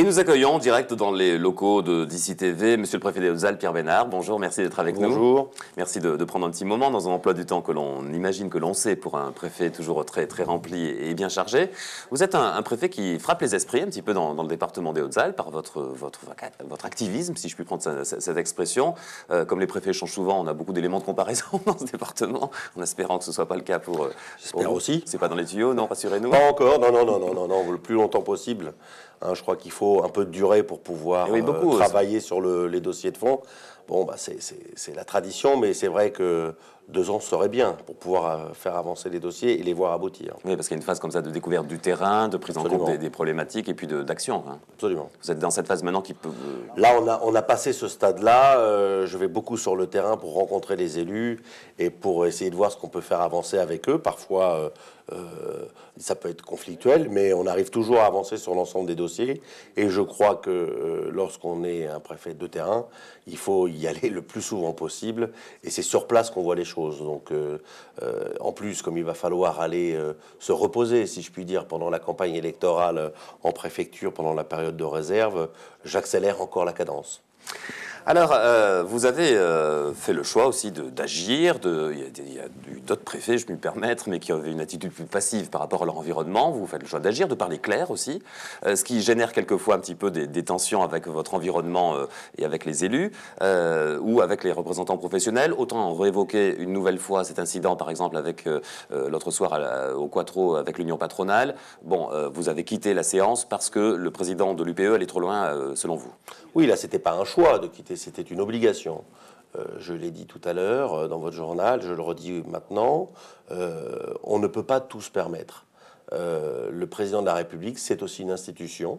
Et nous accueillons direct dans les locaux de DCTV Monsieur le préfet des Hautes-Alpes, Pierre Bénard. Bonjour, merci d'être avec nous. Bonjour. Merci de, prendre un petit moment dans un emploi du temps que l'on imagine, que l'on sait pour un préfet toujours très, très rempli et bien chargé. Vous êtes un, préfet qui frappe les esprits un petit peu dans, le département des Hautes-Alpes par votre, votre, votre activisme, si je puis prendre cette expression. Euh, comme les préfets changent souvent, on a beaucoup d'éléments de comparaison dans ce département, en espérant que ce ne soit pas le cas pour. Euh, J'espère aussi. C'est pas dans les tuyaux, non, rassurez-nous. Pas encore, non, non, non, non, non, non, le plus longtemps possible. Hein, je crois qu'il faut un peu de durée pour pouvoir eh euh, travailler sur les dossiers de fond. Bon, bah, c'est la tradition, mais c'est vrai que deux ans serait bien pour pouvoir euh, faire avancer les dossiers et les voir aboutir. Oui, parce qu'il y a une phase comme ça de découverte du terrain, de prise en compte des, problématiques et puis d'action. Hein. Absolument. Vous êtes dans cette phase maintenant qui peut. Euh, Là, on a, on a passé ce stade-là. Euh, je vais beaucoup sur le terrain pour rencontrer les élus et pour essayer de voir ce qu'on peut faire avancer avec eux. Parfois. ça peut être conflictuel, mais on arrive toujours à avancer sur l'ensemble des dossiers. Et je crois que lorsqu'on est un préfet de terrain, il faut, y aller le plus souvent possible. Et c'est sur place qu'on voit les choses. Donc, euh, euh, en plus, comme il va falloir aller euh, se reposer, si je puis dire, pendant la campagne électorale en préfecture, pendant la période de réserve, j'accélère encore la cadence. Alors, euh, vous avez euh, fait le choix aussi d'agir. Il y a, eu d'autres préfets, je puis me permettre, mais qui avaient une attitude plus passive par rapport à leur environnement. Vous faites le choix d'agir, de parler clair aussi, euh, ce qui génère quelquefois un petit peu des, tensions avec votre environnement et avec les élus ou avec les représentants professionnels. Autant réévoquer une nouvelle fois cet incident, par exemple, avec l'autre soir au Quattro avec l'Union patronale. Bon, vous avez quitté la séance parce que le président de l'UPE allait trop loin, selon vous. Oui, là, c'était pas un choix de quitter c'était une obligation. Euh, je l'ai dit tout à l'heure euh, dans votre journal, je le redis maintenant, euh, on ne peut pas tout se permettre. le président de la République, c'est aussi une institution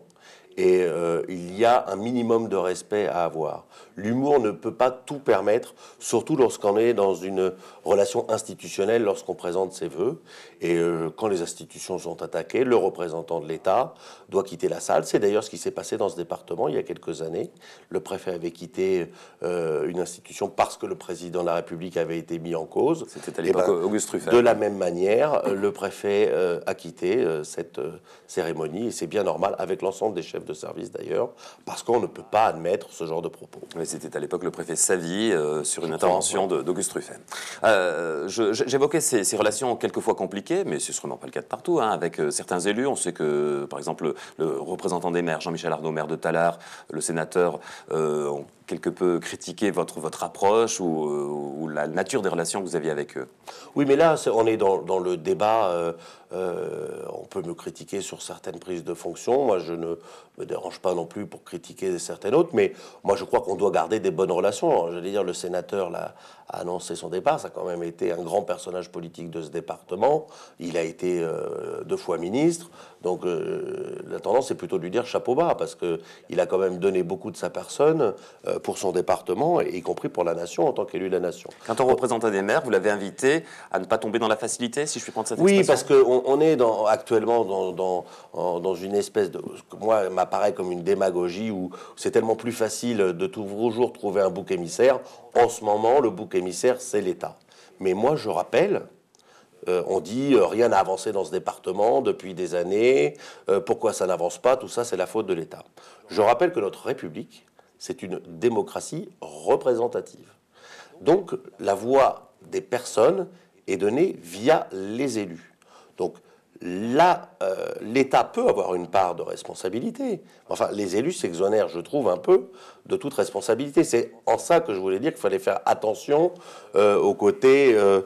et il y a un minimum de respect à avoir l'humour ne peut pas tout permettre, surtout lorsqu'on est dans une relation institutionnelle, lorsqu'on présente ses voeux. Et euh, quand les institutions sont attaquées, le représentant de l'État doit quitter la salle. C'est d'ailleurs ce qui s'est passé dans ce département il y a quelques années. Le préfet avait quitté euh, une institution parce que le président de la République avait été mis en cause. C'était à l'époque eh ben, Auguste Ruffin. De la même manière, le préfet euh, a quitté cette cérémonie et c'est bien normal avec l'ensemble des chefs de service d'ailleurs, parce qu'on ne peut pas admettre ce genre de propos c'était à l'époque le préfet Savy, euh, sur une intervention d'Auguste Ruffet. Euh, j'évoquais ces, relations quelquefois compliquées, mais ce n'est sûrement pas le cas de partout, hein. avec euh, certains élus. On sait que, par exemple, le, représentant des maires, Jean-Michel Arnaud, maire de Talard, le sénateur, ont quelque peu critiqué votre, votre approche ou, la nature des relations que vous aviez avec eux. Oui, mais là, on est dans, le débat. Euh, euh, on peut me critiquer sur certaines prises de fonction. Moi, je ne me dérange pas non plus pour critiquer certaines autres. Mais moi, je crois qu'on doit garder des bonnes relations. J'allais dire, le sénateur l'a a annoncé son départ. Ça a quand même été un grand personnage politique de ce département. Il a été euh, deux fois ministre. Donc euh, la tendance est plutôt de lui dire chapeau bas, parce qu'il a quand même donné beaucoup de sa personne euh, pour son département, et y compris pour la nation en tant qu'élu de la nation. Quand on représente un des maires, vous l'avez invité à ne pas tomber dans la facilité, si je puis prendre cette Oui, parce qu'on on est dans, actuellement dans, une espèce de... Moi, m'apparaît comme une démagogie où c'est tellement plus facile de toujours trouver un bouc émissaire. En ce moment, le bouc émissaire, c'est l'État. Mais moi, je rappelle euh, on dit euh, rien n'a avancé dans ce département depuis des années, euh, pourquoi ça n'avance pas, tout ça c'est la faute de l'État. Je rappelle que notre République, c'est une démocratie représentative. Donc la voix des personnes est donnée via les élus. Donc là, euh, l'État peut avoir une part de responsabilité. Enfin, les élus s'exonèrent, je trouve, un peu de toute responsabilité. C'est en ça que je voulais dire qu'il fallait faire attention euh, aux côtés euh,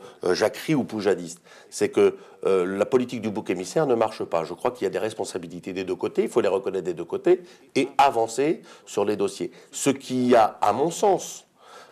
côté ou poujadiste. C'est que la politique du bouc émissaire ne marche pas. Je crois qu'il y a des responsabilités des deux côtés, il faut les reconnaître des deux côtés et avancer sur les dossiers. Ce qui a, à mon sens,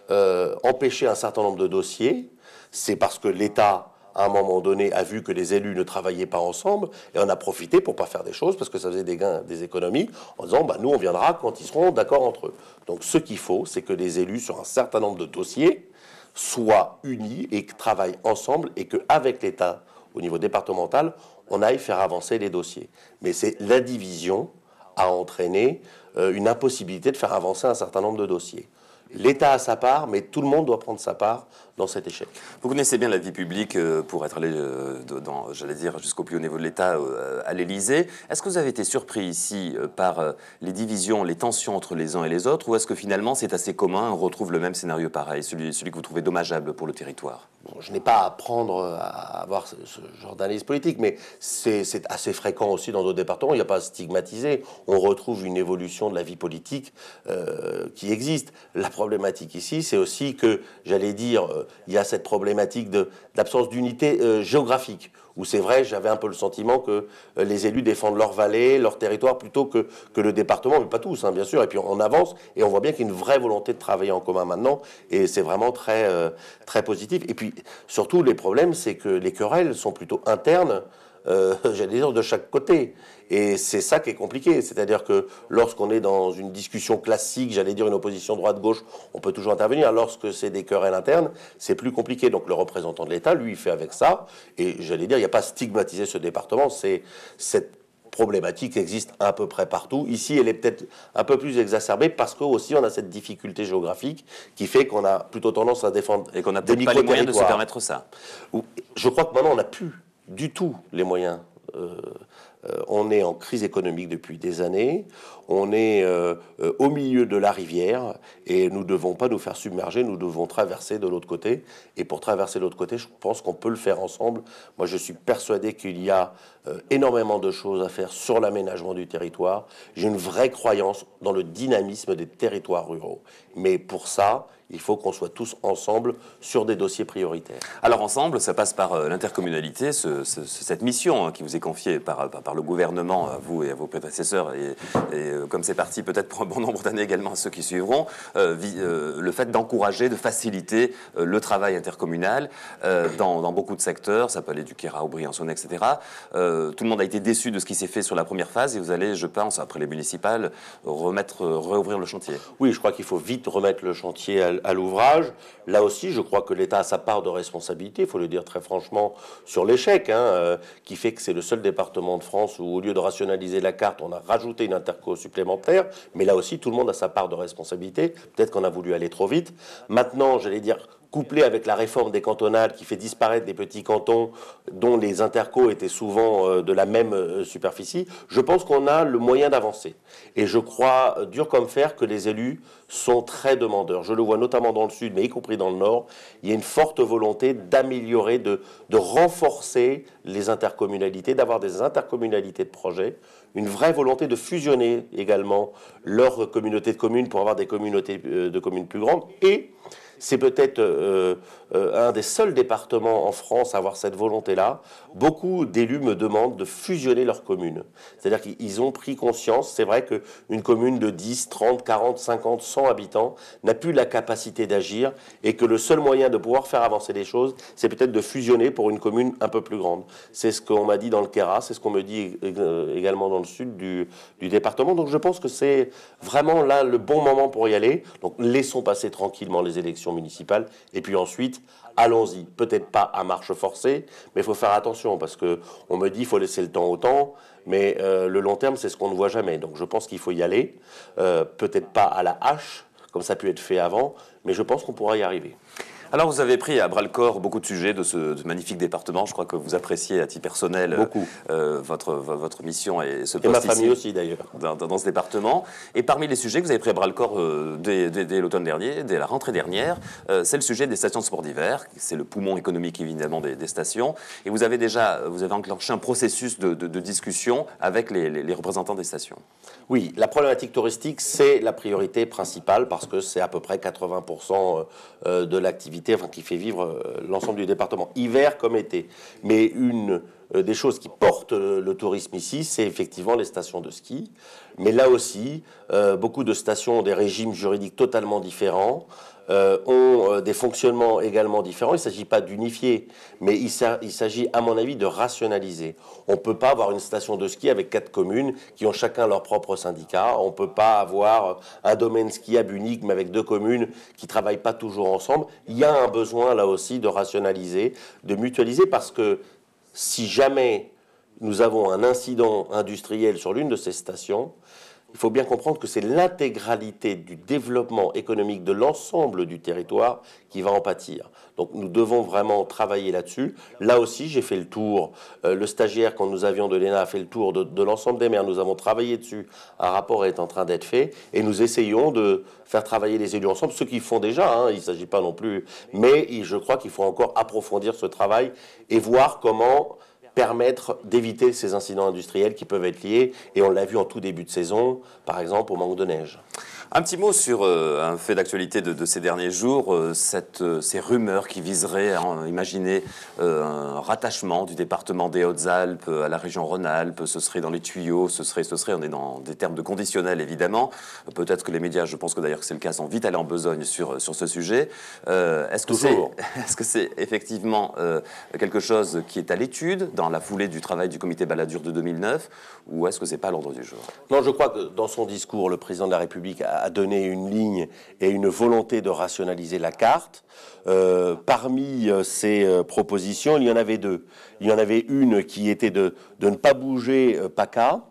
empêché un certain nombre de dossiers, c'est parce que l'État à un moment donné, a vu que les élus ne travaillaient pas ensemble et en a profité pour pas faire des choses parce que ça faisait des gains, des économies, en disant bah, nous, on viendra quand ils seront d'accord entre eux. Donc ce qu'il faut, c'est que les élus, sur un certain nombre de dossiers, soient unis et travaillent ensemble et qu'avec l'État, au niveau départemental, on aille faire avancer les dossiers. Mais c'est la division a entraîné euh, une impossibilité de faire avancer un certain nombre de dossiers. L'État a sa part, mais tout le monde doit prendre sa part dans cet échec. Vous connaissez bien la vie publique euh, pour être allé, euh, dans, j'allais dire, jusqu'au plus haut niveau de l'État, euh, à l'Élysée. Est-ce que vous avez été surpris ici par les divisions, les tensions entre les uns et les autres, ou est-ce que finalement c'est assez commun, on retrouve le même scénario pareil, celui, celui que vous trouvez dommageable pour le territoire Je n'ai pas à prendre à avoir ce, genre d'analyse politique, mais c'est assez fréquent aussi dans d'autres départements, il n'y a pas à stigmatiser. On retrouve une évolution de la vie politique qui existe. La problématique ici, c'est aussi que, j'allais dire, il y a cette problématique d'absence d'unité euh, géographique où c'est vrai, j'avais un peu le sentiment que euh, les élus défendent leur vallée, leur territoire, plutôt que, le département, mais pas tous, hein, bien sûr. Et puis on avance, et on voit bien qu'il y a une vraie volonté de travailler en commun maintenant, et c'est vraiment très, euh, très positif. Et puis surtout, les problèmes, c'est que les querelles sont plutôt internes euh, j'allais dire, de chaque côté. Et c'est ça qui est compliqué. C'est-à-dire que lorsqu'on est dans une discussion classique, j'allais dire une opposition droite-gauche, on peut toujours intervenir. Lorsque c'est des querelles internes, c'est plus compliqué. Donc le représentant de l'État, lui, il fait avec ça. Et j'allais dire, il n'y a pas stigmatiser ce département. C'est cette problématique existe à peu près partout. Ici, elle est peut-être un peu plus exacerbée parce que aussi on a cette difficulté géographique qui fait qu'on a plutôt tendance à défendre et qu'on n'a pas les moyens de se permettre ça. Je crois que maintenant on a plus du tout les moyens. Euh, euh, on est en crise économique depuis des années. On est euh, euh, au milieu de la rivière et nous ne devons pas nous faire submerger, nous devons traverser de l'autre côté. Et pour traverser de l'autre côté, je pense qu'on peut le faire ensemble. Moi, je suis persuadé qu'il y a euh, énormément de choses à faire sur l'aménagement du territoire. J'ai une vraie croyance dans le dynamisme des territoires ruraux. Mais pour ça, il faut qu'on soit tous ensemble sur des dossiers prioritaires. Alors ensemble, ça passe par l'intercommunalité, cette mission hein, qui vous est confiée par, par, le gouvernement, à vous et à vos prédécesseurs et, et comme c'est parti peut-être pour un bon nombre d'années également à ceux qui suivront, euh, euh, le fait d'encourager, de faciliter euh, le travail intercommunal dans, dans, beaucoup de secteurs, ça peut aller du Kéra au Briançonnet, etc. tout le monde a été déçu de ce qui s'est fait sur la première phase et vous allez, je pense, après les municipales, remettre, réouvrir le chantier. Oui, je crois qu'il faut vite remettre le chantier à, l'ouvrage. Là aussi, je crois que l'État a sa part de responsabilité, il faut le dire très franchement, sur l'échec, hein, qui fait que c'est le seul département de France où, au lieu de rationaliser la carte, on a rajouté une interco mais là aussi, tout le monde a sa part de responsabilité. Peut-être qu'on a voulu aller trop vite. Maintenant, j'allais dire, couplé avec la réforme des cantonales qui fait disparaître des petits cantons dont les intercos étaient souvent euh, de la même euh, superficie, je pense qu'on a le moyen d'avancer. Et je crois dur comme fer que les élus sont très demandeurs. Je le vois notamment dans le sud, mais y compris dans le nord. Il y a une forte volonté d'améliorer, de, de renforcer les intercommunalités, d'avoir des intercommunalités de projet, une vraie volonté de fusionner également leurs communautés de communes pour avoir des communautés euh, de communes plus grandes. Et c'est peut-être euh, euh, un des seuls départements en France à avoir cette volonté-là. Beaucoup d'élus me demandent de fusionner leurs communes. C'est-à-dire qu'ils ont pris conscience, c'est vrai qu'une commune de 10, 30, 40, 50, 100 habitants n'a plus la capacité d'agir et que le seul moyen de pouvoir faire avancer les choses, c'est peut-être de fusionner pour une commune un peu plus grande. C'est ce qu'on m'a dit dans le Kera, c'est ce qu'on me dit euh, également dans le sud du, du département. Donc je pense que c'est vraiment là le bon moment pour y aller. Donc laissons passer tranquillement les élections municipale. Et puis ensuite, allons-y. Peut-être pas à marche forcée, mais il faut faire attention parce qu'on me dit qu'il faut laisser le temps au temps, mais euh, le long terme, c'est ce qu'on ne voit jamais. Donc je pense qu'il faut y aller. Euh, peut-être pas à la hache, comme ça a pu être fait avant, mais je pense qu'on pourra y arriver. Alors, vous avez pris à bras-le-corps beaucoup de sujets de ce, magnifique département. Je crois que vous appréciez à titre personnel euh, votre, votre mission et ce poste Et ma famille aussi, d'ailleurs. Dans, ce département. Et parmi les sujets que vous avez pris à bras-le-corps euh, dès, l'automne dernier, dès la rentrée dernière, euh, c'est le sujet des stations de sport d'hiver. C'est le poumon économique, évidemment, des, stations. Et vous avez déjà vous avez enclenché un processus de, discussion avec les représentants des stations. Oui, la problématique touristique, c'est la priorité principale parce que c'est à peu près 80% de l'activité qui fait vivre euh, l'ensemble du département, hiver comme été. Mais une euh, des choses qui porte euh, le tourisme ici, c'est effectivement les stations de ski. Mais là aussi, beaucoup de stations ont des régimes juridiques totalement différents. Euh, ont euh, des fonctionnements également différents. Il ne s'agit pas d'unifier, mais il s'agit, à mon avis, de rationaliser. On ne peut pas avoir une station de ski avec quatre communes qui ont chacun leur propre syndicat. On ne peut pas avoir un domaine skiable unique, mais avec deux communes qui ne travaillent pas toujours ensemble. Il y a un besoin, là aussi, de rationaliser, de mutualiser, parce que si jamais nous avons un incident industriel sur l'une de ces stations, il faut bien comprendre que c'est l'intégralité du développement économique de l'ensemble du territoire qui va en pâtir. Donc nous devons vraiment travailler là-dessus. Là aussi, j'ai fait le tour. Euh, le stagiaire, quand nous avions de l'ENA, a fait le tour de, l'ensemble des maires. Nous avons travaillé dessus. Un rapport est en train d'être fait. Et nous essayons de faire travailler les élus ensemble, Ceux qui font déjà. Hein, il ne s'agit pas non plus. Mais je crois qu'il faut encore approfondir ce travail et voir comment permettre d'éviter ces incidents industriels qui peuvent être liés, et on l'a vu en tout début de saison, par exemple au manque de neige. Un petit mot sur euh, un fait d'actualité de, ces derniers jours, euh, cette, euh, ces rumeurs qui viseraient à imaginer un rattachement du département des Hautes-Alpes à la région Rhône-Alpes. Ce serait dans les tuyaux, ce serait, ce serait. On est dans des termes de conditionnel évidemment. Peut-être que les médias, je pense que d'ailleurs c'est le cas, sont vite allés en besogne sur, sur ce sujet. est-ce que c'est est -ce effectivement quelque chose qui est à l'étude dans la foulée du travail du comité Balladur de 2009 ou est-ce que c'est pas l'ordre du jour Non, je crois que dans son discours, le président de la République a a donné une ligne et une volonté de rationaliser la carte. Euh, parmi euh, ces euh, propositions, il y en avait deux. Il y en avait une qui était de, de ne pas bouger PACA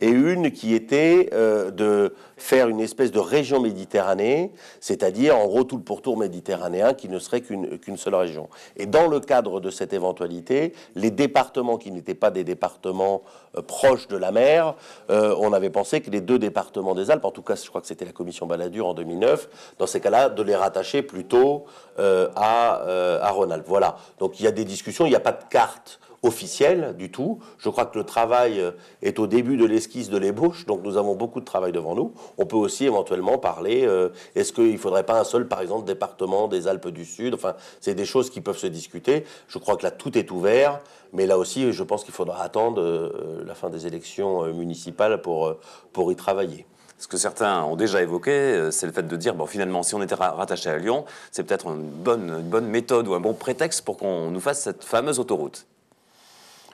et une qui était euh, de faire une espèce de région méditerranée, c'est-à-dire en gros tout le pourtour méditerranéen qui ne serait qu'une seule région. Et dans le cadre de cette éventualité, les départements qui n'étaient pas des départements euh, proches de la mer, euh, on avait pensé que les deux départements des Alpes, en tout cas je crois que c'était la commission Balladur en 2009, dans ces cas-là, de les rattacher plutôt à, à Rhône-Alpes. Voilà. Donc il y a des discussions, il n'y a pas de carte officielle du tout. Je crois que le travail euh, est au début de l'esquisse de l'ébauche, donc nous avons beaucoup de travail devant nous. On peut aussi éventuellement parler, euh, est-ce qu'il ne faudrait pas un seul, par exemple, département des Alpes du Sud Enfin, c'est des choses qui peuvent se discuter. Je crois que là, tout est ouvert, mais là aussi, je pense qu'il faudra attendre euh, la fin des élections municipales pour, pour y travailler. Ce que certains ont déjà évoqué, c'est le fait de dire, bon, finalement, si on était rattaché à Lyon, c'est peut-être une bonne, une bonne méthode ou un bon prétexte pour qu'on nous fasse cette fameuse autoroute.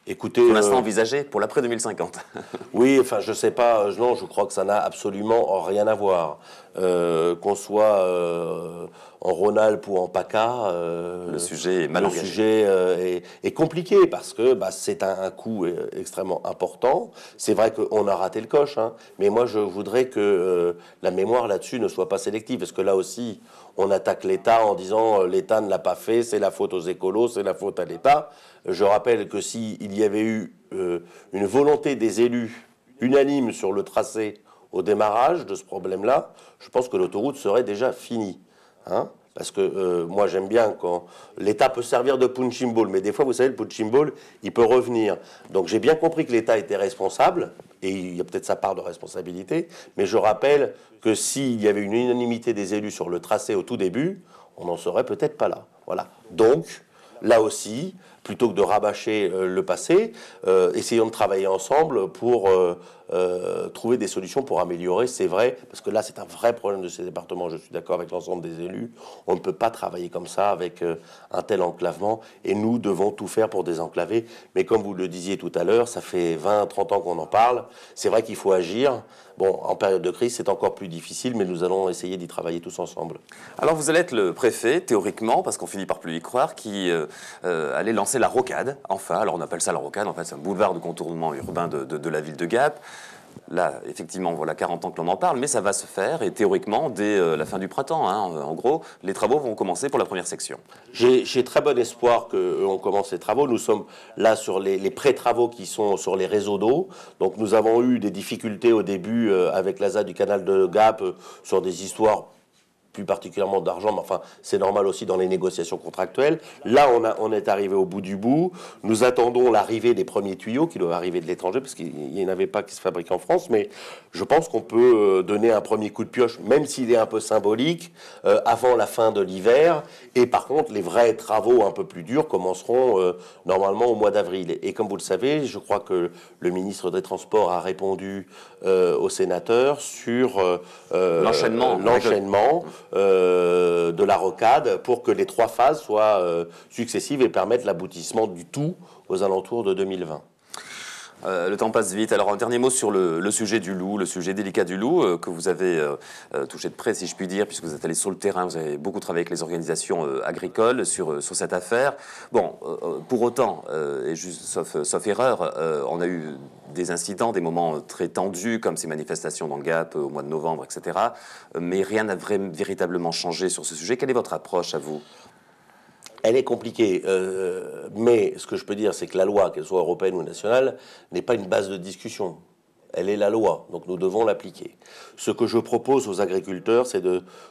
Écoutez, pour l'instant euh, envisagé pour l'après 2050. oui, enfin, je sais pas. Euh, non, je crois que ça n'a absolument rien à voir. Euh, qu'on soit en rhône ou en PACA, le sujet est mal le sujet est, compliqué parce que bah, c'est un, coût extrêmement important. C'est vrai qu'on a raté le coche, hein. mais moi je voudrais que la mémoire là-dessus ne soit pas sélective, parce que là aussi, on attaque l'État en disant euh, l'État ne l'a pas fait, c'est la faute aux écolos, c'est la faute à l'État. Je rappelle que s'il y avait eu euh, une volonté des élus unanime sur le tracé au démarrage de ce problème-là, je pense que l'autoroute serait déjà finie. Hein. parce que euh, moi j'aime bien quand l'État peut servir de punching ball, mais des fois vous savez le punching il peut revenir. Donc j'ai bien compris que l'État était responsable, et il y a peut-être sa part de responsabilité, mais je rappelle que s'il y avait une unanimité des élus sur le tracé au tout début, on n'en serait peut-être pas là. Voilà. Donc, là aussi, plutôt que de rabâcher euh, le passé, euh, essayons de travailler ensemble pour euh, euh, trouver des solutions pour améliorer, c'est vrai, parce que là, c'est un vrai problème de ces départements. Je suis d'accord avec l'ensemble des élus. On ne peut pas travailler comme ça avec euh, un tel enclavement, et nous devons tout faire pour désenclaver. Mais comme vous le disiez tout à l'heure, ça fait 20, 30 ans qu'on en parle. C'est vrai qu'il faut agir. Bon, en période de crise, c'est encore plus difficile, mais nous allons essayer d'y travailler tous ensemble. Alors, vous allez être le préfet, théoriquement, parce qu'on finit par plus y croire, qui euh, allait lancer la rocade, enfin. Alors, on appelle ça la rocade, en fait, c'est un boulevard de contournement urbain de, de la ville de Gap. Là, effectivement, voilà 40 ans que l'on en parle, mais ça va se faire, et théoriquement, dès euh, la fin du printemps, hein. euh, en gros, les travaux vont commencer pour la première section. J'ai très bon espoir qu'on euh, commence les travaux. Nous sommes là sur les, pré-travaux qui sont sur les réseaux d'eau. Donc nous avons eu des difficultés au début avec l'ASA du canal de Gap sur des histoires plus particulièrement d'argent, mais enfin, c'est normal aussi dans les négociations contractuelles. Là, on, a, on est arrivé au bout du bout. Nous attendons l'arrivée des premiers tuyaux qui doivent arriver de l'étranger, parce qu'il n'y en avait pas qui se fabriquaient en France, mais je pense qu'on peut euh, donner un premier coup de pioche, même s'il est un peu symbolique, euh, avant la fin de l'hiver. Et par contre, les vrais travaux un peu plus durs commenceront euh, normalement au mois d'avril. Et comme vous le savez, je crois que le ministre des Transports a répondu au sénateur sur l'enchaînement. Euh, de la rocade pour que les trois phases soient euh, successives et permettent l'aboutissement du tout aux alentours de 2020. Euh, le temps passe vite. Alors un dernier mot sur le, sujet du loup, le sujet délicat du loup euh, que vous avez euh, touché de près, si je puis dire, puisque vous êtes allé sur le terrain, vous avez beaucoup travaillé avec les organisations agricoles sur, sur cette affaire. Bon, pour autant, et juste, sauf, sauf erreur, on a eu des incidents, des moments très tendus, comme ces manifestations dans le Gap au mois de novembre, etc. Mais rien n'a véritablement changé sur ce sujet. Quelle est votre approche à vous elle est compliquée. Euh, mais ce que je peux dire, c'est que la loi, qu'elle soit européenne ou nationale, n'est pas une base de discussion. Elle est la loi, donc nous devons l'appliquer. Ce que je propose aux agriculteurs, c'est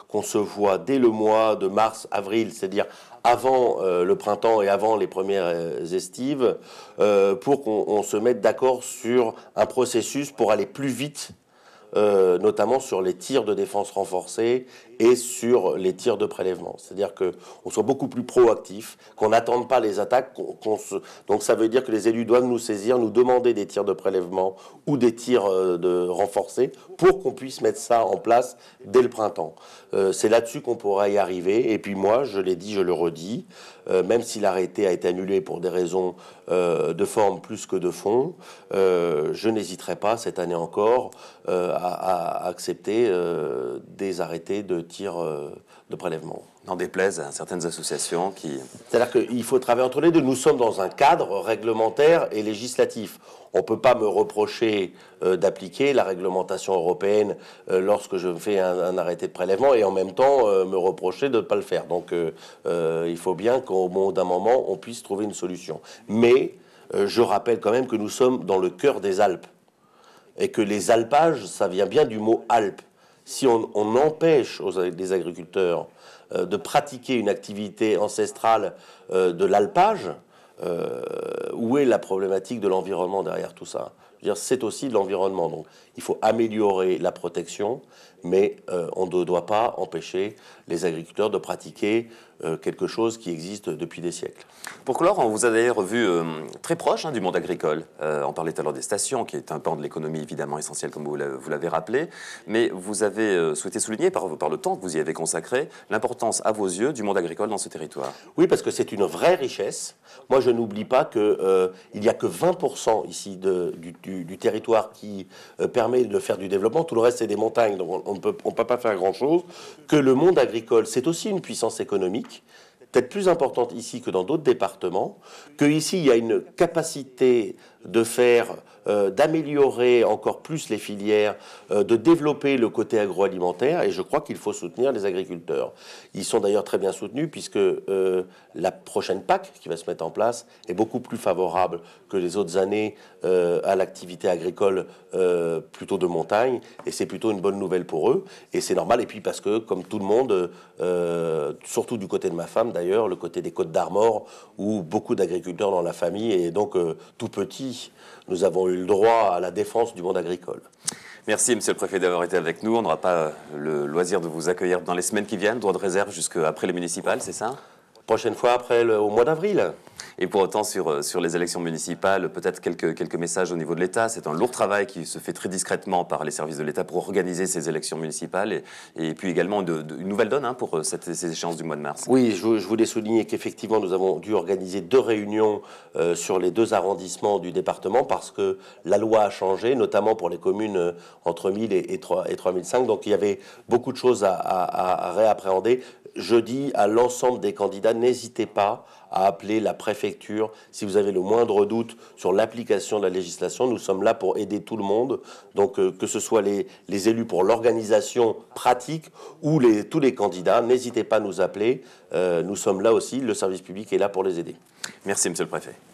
qu'on se voit dès le mois de mars, avril, c'est-à-dire avant euh, le printemps et avant les premières euh, estives, pour qu'on se mette d'accord sur un processus pour aller plus vite euh, notamment sur les tirs de défense renforcés et sur les tirs de prélèvement. C'est-à-dire qu'on soit beaucoup plus proactif, qu'on n'attende pas les attaques. Donc ça veut dire que les élus doivent nous saisir, nous demander des tirs de prélèvement ou des tirs euh, de renforcés pour qu'on puisse mettre ça en place dès le printemps. Euh, c'est là-dessus qu'on pourra y arriver. Et puis moi, je l'ai dit, je le redis, même si l'arrêté a été annulé pour des raisons euh, de forme plus que de fond, euh, je n'hésiterai pas cette année encore euh, à, à, accepter des arrêtés de tir de prélèvement. N'en déplaise à certaines associations qui. C'est-à-dire qu'il faut travailler entre les deux. Nous sommes dans un cadre réglementaire et législatif. On ne peut pas me reprocher euh, d'appliquer la réglementation européenne euh, lorsque je fais un, arrêté de prélèvement et en même temps euh, me reprocher de ne pas le faire. Donc il faut bien qu'au moment d'un moment, on puisse trouver une solution. Mais je rappelle quand même que nous sommes dans le cœur des Alpes et que les alpages, ça vient bien du mot Alpes. Si on, empêche aux, les agriculteurs euh, de pratiquer une activité ancestrale euh, de l'alpage, euh, où est la problématique de l'environnement derrière tout ça c'est aussi de l'environnement. Donc, il faut améliorer la protection, mais on ne doit pas empêcher les agriculteurs de pratiquer euh, quelque chose qui existe depuis des siècles. Pour clore, on vous a d'ailleurs vu euh, très proche hein, du monde agricole. Euh, on parlait tout à l'heure des stations, qui est un pan de l'économie évidemment essentiel, comme vous l'avez rappelé. Mais vous avez souhaité souligner, par, par, le temps que vous y avez consacré, l'importance à vos yeux du monde agricole dans ce territoire. Oui, parce que c'est une vraie richesse. Moi, je n'oublie pas qu'il il n'y a que 20% ici de, du, du, territoire qui permet de faire du développement. Tout le reste, c'est des montagnes, donc on ne peut pas faire grand-chose. Que le monde agricole, c'est aussi une puissance économique peut-être plus importante ici que dans d'autres départements, que ici il y a une capacité de faire, euh, d'améliorer encore plus les filières, euh, de développer le côté agroalimentaire. Et je crois qu'il faut soutenir les agriculteurs. Ils sont d'ailleurs très bien soutenus puisque euh, la prochaine PAC qui va se mettre en place est beaucoup plus favorable que les autres années à l'activité agricole plutôt de montagne. Et c'est plutôt une bonne nouvelle pour eux. Et c'est normal. Et puis parce que, comme tout le monde, surtout du côté de ma femme d'ailleurs, le côté des Côtes d'Armor, où beaucoup d'agriculteurs dans la famille, et donc tout petit, nous avons eu le droit à la défense du monde agricole. Merci, monsieur le préfet, d'avoir été avec nous. On n'aura pas euh, le loisir de vous accueillir dans les semaines qui viennent. Droit de réserve jusqu'après les municipales, c'est ça Prochaine fois, après au mois d'avril. Et pour autant, sur, euh, sur les élections municipales, peut-être quelques, quelques messages au niveau de l'État. C'est un lourd travail qui se fait très discrètement par les services de l'État pour organiser ces élections municipales et, puis également une nouvelle donne hein, pour euh, ces échéances du mois de mars. Oui, je, voulais souligner qu'effectivement, nous avons dû organiser deux réunions euh, sur les deux arrondissements du département parce que la loi a changé, notamment pour les communes entre 1000 et, et, et 3005. Donc il y avait beaucoup de choses à réappréhender je dis à l'ensemble des candidats, n'hésitez pas à appeler la préfecture si vous avez le moindre doute sur l'application de la législation. Nous sommes là pour aider tout le monde, donc euh, que ce soit les, les élus pour l'organisation pratique ou les, tous les candidats, n'hésitez pas à nous appeler. Euh, nous sommes là aussi, le service public est là pour les aider. Merci, Monsieur le Préfet.